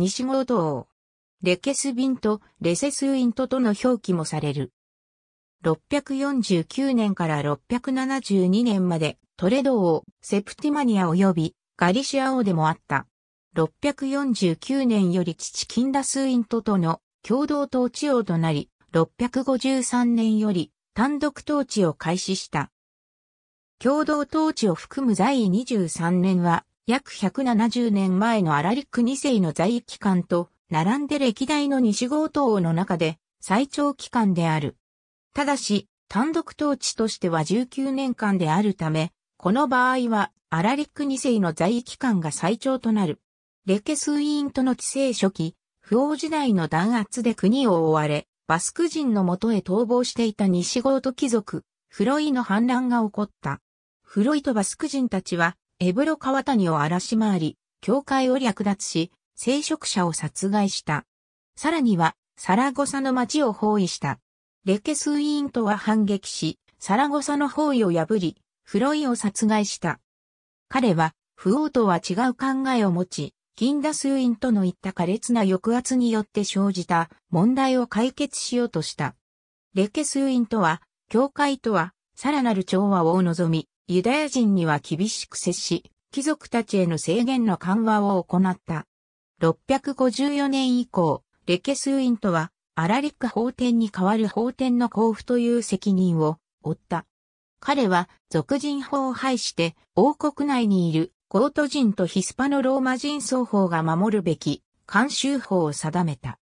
西郷道。レケス便とレセスイントとの表記もされる。649年から672年までトレド王、セプティマニア及びガリシア王でもあった。649年より父キンダスイントとの共同統治王となり、653年より単独統治を開始した。共同統治を含む在位23年は約170年前のアラリック2世の在位期間と、並んで歴代の西郷東王の中で最長期間である。ただし、単独統治としては19年間であるため、この場合はアラリック2世の在位期間が最長となる。レケスイーンとの治世初期、不王時代の弾圧で国を追われ、バスク人のもとへ逃亡していた西郷と貴族、フロイの反乱が起こった。フロイとバスク人たちはエブロ川谷を荒らし回り、教会を略奪し、聖職者を殺害した。さらには、サラゴサの町を包囲した。レケスウィーンとは反撃し、サラゴサの包囲を破り、フロイを殺害した。彼は、不王とは違う考えを持ち、ギンダスーンとのいった苛烈な抑圧によって生じた問題を解決しようとした。レケスウィーンとは、教会とは、さらなる調和を望み、ユダヤ人には厳しく接し、貴族たちへの制限の緩和を行った。654年以降、レケスイントは、アラリック法典に代わる法典の交付という責任を負った。彼は、俗人法を廃して、王国内にいるゴート人とヒスパのローマ人双方が守るべき、慣習法を定めた。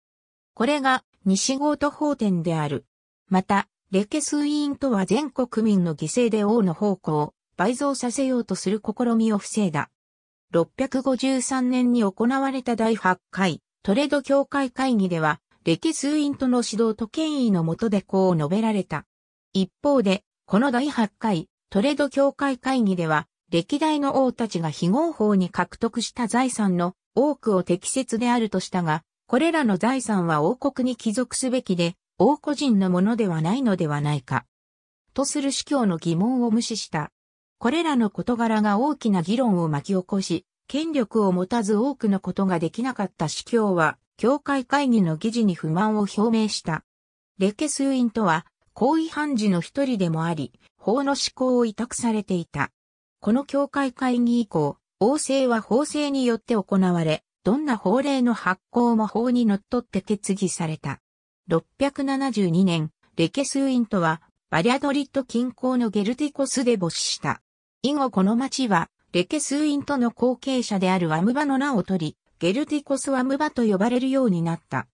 これが、西ゴート法典である。また、レケスインとは全国民の犠牲で王の方向、倍増させようとする試みを防いだ。653年に行われた第8回トレード協会会議では、歴数院との指導と権威の下でこう述べられた。一方で、この第8回トレード協会会議では、歴代の王たちが非合法に獲得した財産の多くを適切であるとしたが、これらの財産は王国に帰属すべきで、王個人のものではないのではないか。とする司教の疑問を無視した。これらの事柄が大きな議論を巻き起こし、権力を持たず多くのことができなかった司教は、教会会議の議事に不満を表明した。レケスィンとは、行為判事の一人でもあり、法の施行を委託されていた。この教会会議以降、王政は法制によって行われ、どんな法令の発行も法にのっとって決議された。672年、レケスィンとは、バリアドリッド近郊のゲルティコスで没した。以後この町は、レケスインとの後継者であるアムバの名を取り、ゲルティコスワムバと呼ばれるようになった。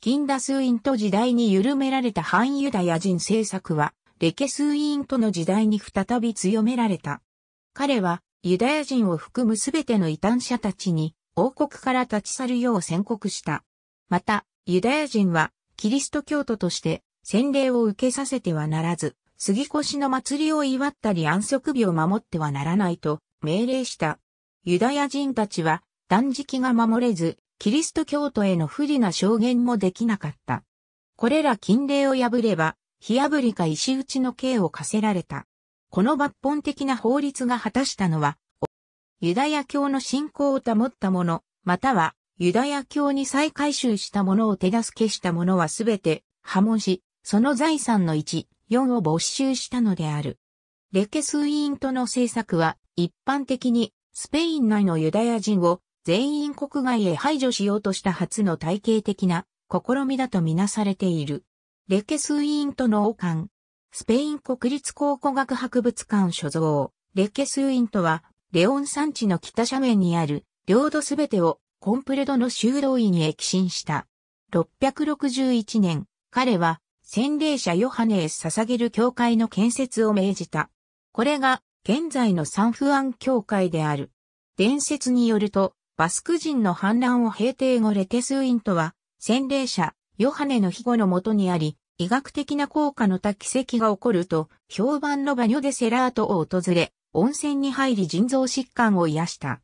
キンダスインと時代に緩められた反ユダヤ人政策は、レケスインとの時代に再び強められた。彼は、ユダヤ人を含むすべての異端者たちに、王国から立ち去るよう宣告した。また、ユダヤ人は、キリスト教徒として、洗礼を受けさせてはならず、杉越の祭りを祝ったり安息日を守ってはならないと命令した。ユダヤ人たちは断食が守れず、キリスト教徒への不利な証言もできなかった。これら禁令を破れば、火破りか石打ちの刑を課せられた。この抜本的な法律が果たしたのは、ユダヤ教の信仰を保った者、またはユダヤ教に再改修した者を手助けした者はすべて破門し、その財産の一4を没収したのである。レケスイーントの政策は一般的にスペイン内のユダヤ人を全員国外へ排除しようとした初の体系的な試みだとみなされている。レケスイーントの王冠。スペイン国立考古学博物館所蔵。レケスイントは、レオン山地の北斜面にある、領土すべてをコンプレドの修道院に寄進した。661年、彼は洗礼者ヨハネへ捧げる教会の建設を命じた。これが現在のサンフアン教会である。伝説によると、バスク人の反乱を平定後レテスウィントは、洗礼者、ヨハネの庇護のもとにあり、医学的な効果の多奇跡が起こると、評判のバニョデセラートを訪れ、温泉に入り腎臓疾患を癒した。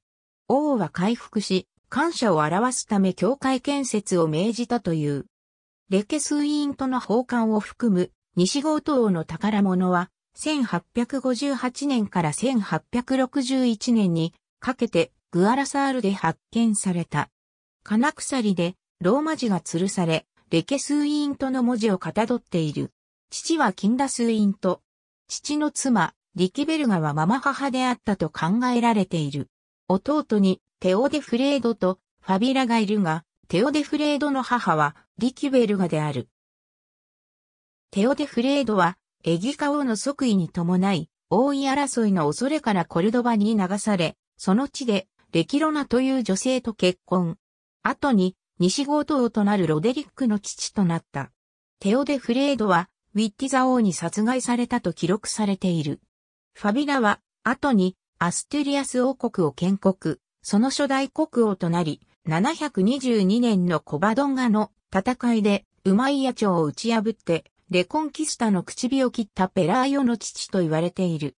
王は回復し、感謝を表すため教会建設を命じたという。レケスイーンとの宝冠を含む西郷島の宝物は、1858年から1861年にかけてグアラサールで発見された。金鎖でローマ字が吊るされ、レケスイーンとの文字をかたどっている。父はキンダスイーンと、父の妻、リキベルガはママ母であったと考えられている。弟にテオデフレードとファビラがいるが、テオデフレードの母は、リキュベルガである。テオデフレードは、エギカ王の即位に伴い、王位争いの恐れからコルドバに流され、その地で、レキロナという女性と結婚。後に、西ゴート王となるロデリックの父となった。テオデフレードは、ウィッティザ王に殺害されたと記録されている。ファビラは、後に、アステリアス王国を建国、その初代国王となり、722年のコバドンガの戦いで、ウマイヤ朝を打ち破って、レコンキスタの口火を切ったペラーヨの父と言われている。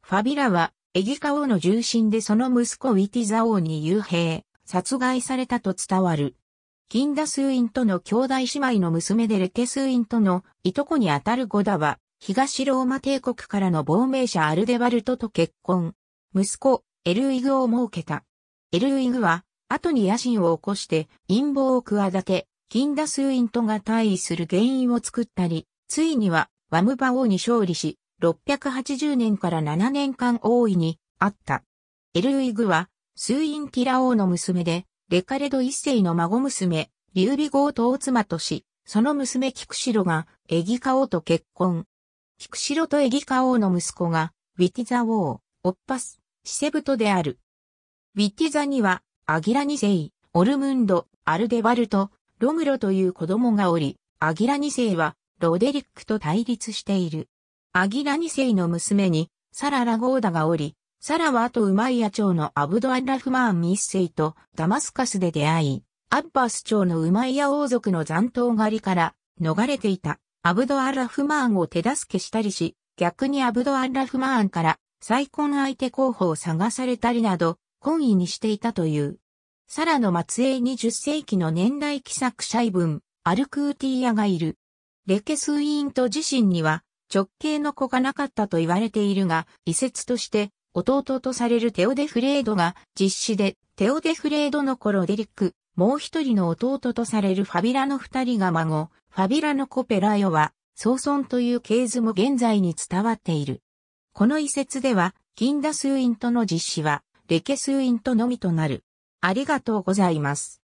ファビラは、エギカ王の重臣でその息子ウィティザ王に幽閉、殺害されたと伝わる。キンダスインとの兄弟姉妹の娘でレケスインとのいとこにあたるゴダは、東ローマ帝国からの亡命者アルデバルトと結婚。息子、エルイグを設けた。エルィグは、後に野心を起こして陰謀を企て、金田数院とが退位する原因を作ったり、ついにはワムバ王に勝利し、680年から7年間大いにあった。エルウィグは、数院ティラ王の娘で、レカレド一世の孫娘、リュービゴーと妻とし、その娘キクシロがエギカ王と結婚。キクシロとエギカ王の息子が、ウィティザ王、オッパス、シセブトである。ウィティザには、アギラセ世、オルムンド、アルデバルト、ロムロという子供がおり、アギラセ世はロデリックと対立している。アギラセ世の娘にサラ・ラゴーダがおり、サラは後ウマイヤ朝のアブドアンラフマーン1世とダマスカスで出会い、アッバス朝のウマイヤ王族の残党狩りから逃れていたアブドアンラフマーンを手助けしたりし、逆にアブドアンラフマーンから再婚相手候補を探されたりなど、懇意にしていたという。サラの末裔20世紀の年代記作者イブン、アルクーティーヤがいる。レケスィーンと自身には直系の子がなかったと言われているが、遺説として弟とされるテオデフレードが実施で、テオデフレードの頃デリック、もう一人の弟とされるファビラの二人が孫、ファビラのコペラヨは、ソーソンという系図も現在に伝わっている。この遺説では、キンダスイントの実施は、エケスウィントのみとなる。ありがとうございます。